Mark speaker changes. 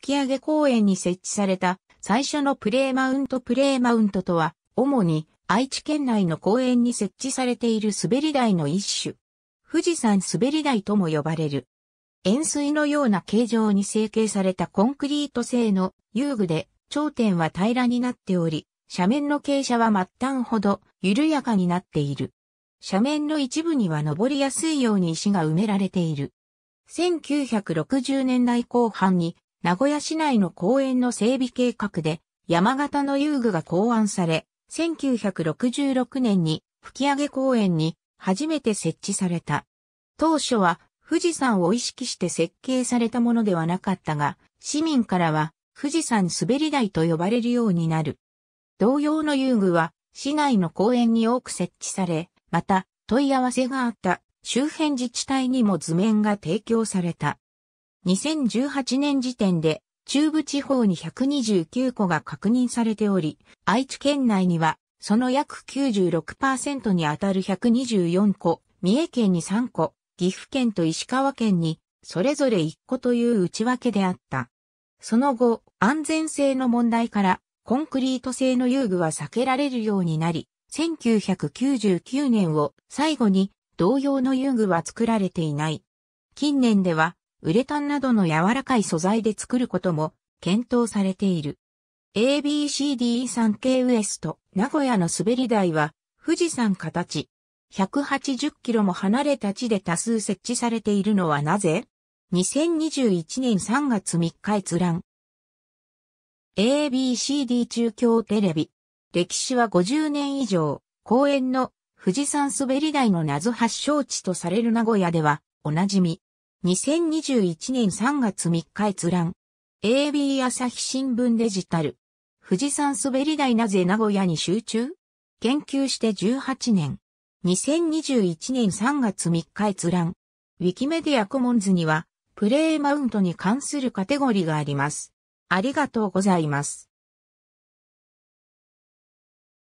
Speaker 1: 吹上公園に設置された最初のプレーマウントプレーマウントとは、主に愛知県内の公園に設置されている滑り台の一種。富士山滑り台とも呼ばれる。円錐のような形状に成形されたコンクリート製の遊具で、頂点は平らになっており、斜面の傾斜は末端ほど緩やかになっている。斜面の一部には登りやすいように石が埋められている。1960年代後半に名古屋市内の公園の整備計画で、山形の遊具が考案され、1966年に吹上公園に初めて設置された。当初は富士山を意識して設計されたものではなかったが、市民からは富士山滑り台と呼ばれるようになる。同様の遊具は市内の公園に多く設置され、また問い合わせがあった周辺自治体にも図面が提供された。2018年時点で中部地方に129個が確認されており、愛知県内にはその約96%にあたる124個、三重県に3個、岐阜県と石川県にそれぞれ1個という内訳であった。その後、安全性の問題からコンクリート製の遊具は避けられるようになり、1999年を最後に同様の遊具は作られていない。近年ではウレタンなどの柔らかい素材で作ることも検討されている。ABCD 3系ウエスト、名古屋の滑り台は、富士山形180キロも離れた地で多数設置されているのはなぜ ?2021 年3月3日閲覧。ABCD 中京テレビ。歴史は50年以上、公園の富士山滑り台の謎発祥地とされる名古屋では、おなじみ。2021年3月3日閲覧。AB 朝日新聞デジタル。富士山滑り台なぜ名古屋に集中研究して18年。2021年3月3日閲覧。ウィキメディアコモンズには、プレイマウントに関するカテゴリーがあります。ありがとうございます。